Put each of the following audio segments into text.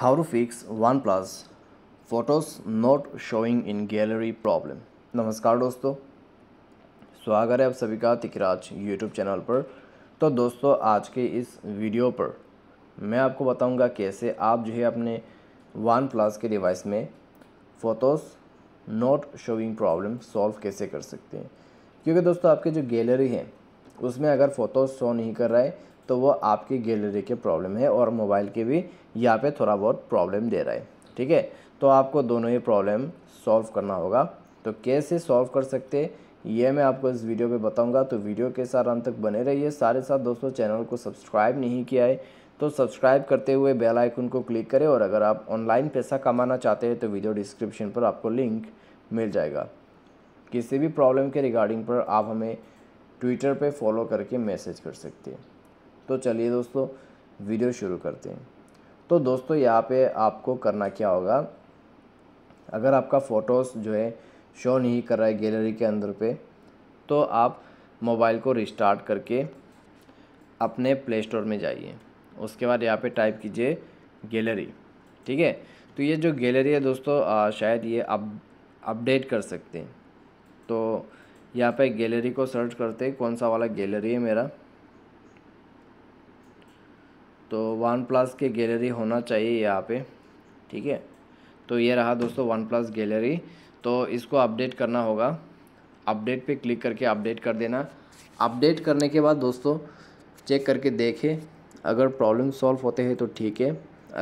how to fix OnePlus photos not showing in gallery problem नमस्कार दोस्तों स्वागत है आप सभी का तिकराज यूट्यूब चैनल पर तो दोस्तों आज के इस वीडियो पर मैं आपको बताऊंगा कैसे आप जो है अपने वन प्लस के डिवाइस में photos not showing problem solve कैसे कर सकते हैं क्योंकि दोस्तों आपके जो गैलरी है उसमें अगर फ़ोटोज़ शो नहीं कर रहा है तो वो आपकी गैलरी के प्रॉब्लम है और मोबाइल के भी यहाँ पे थोड़ा बहुत प्रॉब्लम दे रहा है ठीक है तो आपको दोनों ही प्रॉब्लम सॉल्व करना होगा तो कैसे सॉल्व कर सकते ये मैं आपको इस वीडियो पर बताऊंगा तो वीडियो के साथ अंत तक बने रहिए सारे साथ दोस्तों चैनल को सब्सक्राइब नहीं किया है तो सब्सक्राइब करते हुए बेल आइकन को क्लिक करें और अगर आप ऑनलाइन पैसा कमाना चाहते हैं तो वीडियो डिस्क्रिप्शन पर आपको लिंक मिल जाएगा किसी भी प्रॉब्लम के रिगार्डिंग पर आप हमें ट्विटर पे फॉलो करके मैसेज कर सकते हैं तो चलिए दोस्तों वीडियो शुरू करते हैं तो दोस्तों यहाँ पे आपको करना क्या होगा अगर आपका फ़ोटोज़ जो है शो नहीं कर रहा है गैलरी के अंदर पे तो आप मोबाइल को रिस्टार्ट करके अपने प्ले स्टोर में जाइए उसके बाद यहाँ पे टाइप कीजिए गैलरी ठीक है तो ये जो गैलरी है दोस्तों आ, शायद ये अप अपडेट कर सकते हैं तो यहाँ पे गैलरी को सर्च करते कौन सा वाला गैलरी है मेरा तो वन प्लस के गैलरी होना चाहिए यहाँ पे ठीक है तो ये रहा दोस्तों वन प्लस गैलरी तो इसको अपडेट करना होगा अपडेट पे क्लिक करके अपडेट कर देना अपडेट करने के बाद दोस्तों चेक करके देखें अगर प्रॉब्लम सॉल्व होते हैं तो ठीक है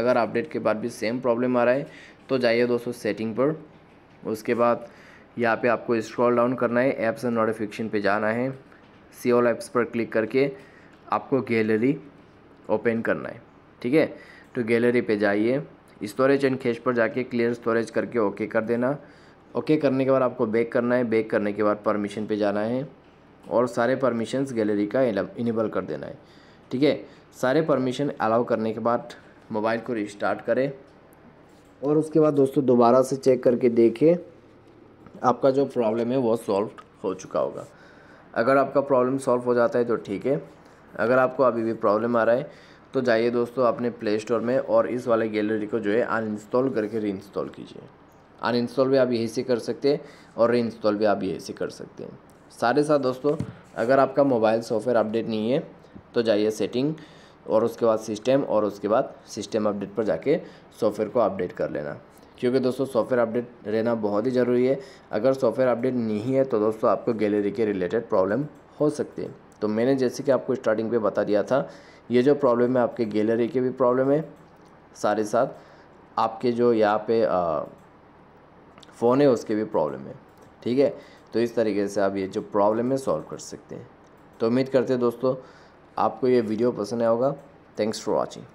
अगर अपडेट के बाद भी सेम प्रॉब्लम आ रहा है तो जाइए दोस्तों सेटिंग पर उसके बाद यहाँ पे आपको स्क्रॉल डाउन करना है ऐप्स एंड नोटिफिकेशन पे जाना है सी ऑल ऐप्स पर क्लिक करके आपको गैलरी ओपन करना है ठीक है तो गैलरी पे जाइए स्टोरेज एंड खेच पर जाके क्लियर स्टोरेज करके ओके कर देना ओके करने के बाद आपको बैक करना है बैक करने के बाद परमिशन पे जाना है और सारे परमिशंस गैलरी का इनेबल कर देना है ठीक है सारे परमिशन अलाउ करने के बाद मोबाइल को रिस्टार्ट करें और उसके बाद दोस्तों दोबारा से चेक करके देखें आपका जो प्रॉब्लम है वो सॉल्व हो चुका होगा अगर आपका प्रॉब्लम सॉल्व हो जाता है तो ठीक है अगर आपको अभी भी प्रॉब्लम आ रहा है तो जाइए दोस्तों अपने प्ले स्टोर में और इस वाले गैलरी को जो है अन इंस्टॉल करके री इंस्टॉल कीजिए अन इंस्टॉल भी आप यहीं से कर सकते हैं और री इंस्टॉल भी आप यहीं से कर सकते हैं सारे साथ दोस्तों अगर आपका मोबाइल सॉफ्टवेयर अपडेट नहीं है तो जाइए सेटिंग और उसके बाद सिस्टम और उसके बाद सिस्टम अपडेट पर जाके सॉफ्टवेयर को अपडेट कर लेना क्योंकि दोस्तों सॉफ्टवेयर अपडेट रहना बहुत ही ज़रूरी है अगर सॉफ्टवेयर अपडेट नहीं है तो दोस्तों आपको गैलरी के रिलेटेड प्रॉब्लम हो सकती है तो मैंने जैसे कि आपको स्टार्टिंग पे बता दिया था ये जो प्रॉब्लम है आपके गैलरी के भी प्रॉब्लम है सारे साथ आपके जो यहाँ पे फ़ोन है उसके भी प्रॉब्लम है ठीक है तो इस तरीके से आप ये जो प्रॉब्लम है सॉल्व कर सकते हैं तो उम्मीद करते हैं दोस्तों आपको ये वीडियो पसंद आया होगा थैंक्स फॉर वॉचिंग